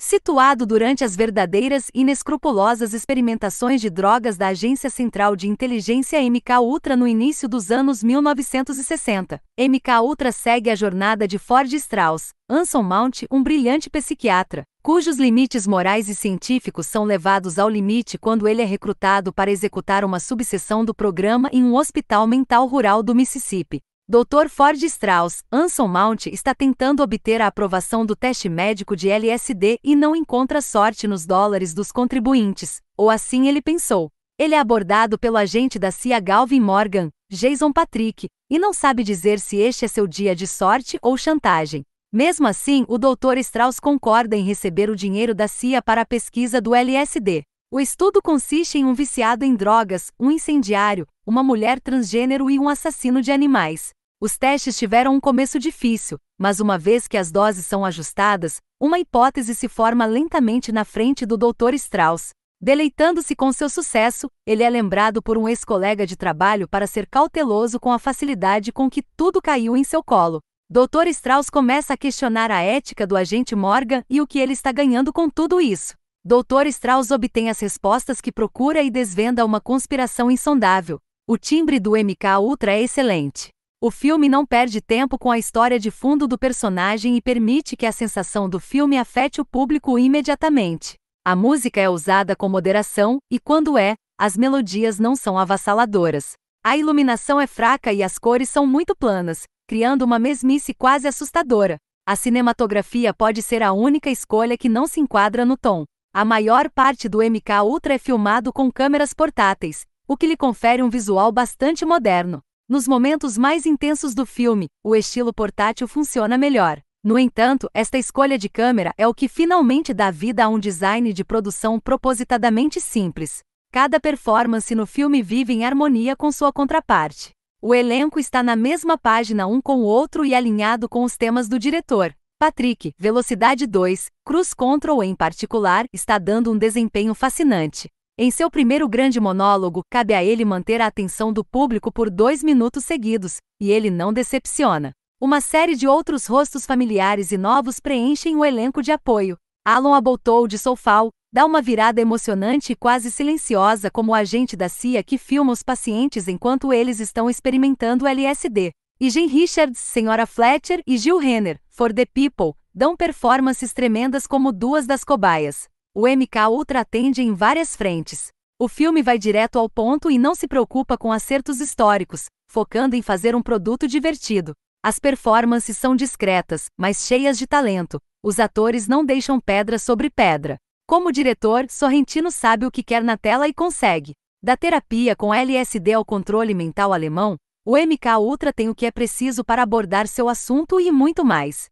situado durante as verdadeiras e inescrupulosas experimentações de drogas da Agência Central de Inteligência MK Ultra no início dos anos 1960. MK Ultra segue a jornada de Ford Strauss, Anson Mount, um brilhante psiquiatra, cujos limites morais e científicos são levados ao limite quando ele é recrutado para executar uma subseção do programa em um hospital mental rural do Mississippi. Dr. Ford Strauss, Anson Mount está tentando obter a aprovação do teste médico de LSD e não encontra sorte nos dólares dos contribuintes, ou assim ele pensou. Ele é abordado pelo agente da CIA Galvin Morgan, Jason Patrick, e não sabe dizer se este é seu dia de sorte ou chantagem. Mesmo assim, o Dr. Strauss concorda em receber o dinheiro da CIA para a pesquisa do LSD. O estudo consiste em um viciado em drogas, um incendiário, uma mulher transgênero e um assassino de animais. Os testes tiveram um começo difícil, mas uma vez que as doses são ajustadas, uma hipótese se forma lentamente na frente do Dr. Strauss. Deleitando-se com seu sucesso, ele é lembrado por um ex-colega de trabalho para ser cauteloso com a facilidade com que tudo caiu em seu colo. Dr. Strauss começa a questionar a ética do agente Morgan e o que ele está ganhando com tudo isso. Dr. Strauss obtém as respostas que procura e desvenda uma conspiração insondável. O timbre do MK Ultra é excelente. O filme não perde tempo com a história de fundo do personagem e permite que a sensação do filme afete o público imediatamente. A música é usada com moderação, e quando é, as melodias não são avassaladoras. A iluminação é fraca e as cores são muito planas, criando uma mesmice quase assustadora. A cinematografia pode ser a única escolha que não se enquadra no tom. A maior parte do MK Ultra é filmado com câmeras portáteis, o que lhe confere um visual bastante moderno. Nos momentos mais intensos do filme, o estilo portátil funciona melhor. No entanto, esta escolha de câmera é o que finalmente dá vida a um design de produção propositadamente simples. Cada performance no filme vive em harmonia com sua contraparte. O elenco está na mesma página um com o outro e alinhado com os temas do diretor. Patrick, Velocidade 2, Cruz Control em particular, está dando um desempenho fascinante. Em seu primeiro grande monólogo, cabe a ele manter a atenção do público por dois minutos seguidos, e ele não decepciona. Uma série de outros rostos familiares e novos preenchem o elenco de apoio. Alan Aboutou de Soufal dá uma virada emocionante e quase silenciosa como o agente da CIA que filma os pacientes enquanto eles estão experimentando LSD. E Jim Richards, Senhora Fletcher e Gil Renner, For the People, dão performances tremendas como duas das cobaias. O MK Ultra atende em várias frentes. O filme vai direto ao ponto e não se preocupa com acertos históricos, focando em fazer um produto divertido. As performances são discretas, mas cheias de talento. Os atores não deixam pedra sobre pedra. Como diretor, Sorrentino sabe o que quer na tela e consegue. Da terapia com LSD ao controle mental alemão, o MK Ultra tem o que é preciso para abordar seu assunto e muito mais.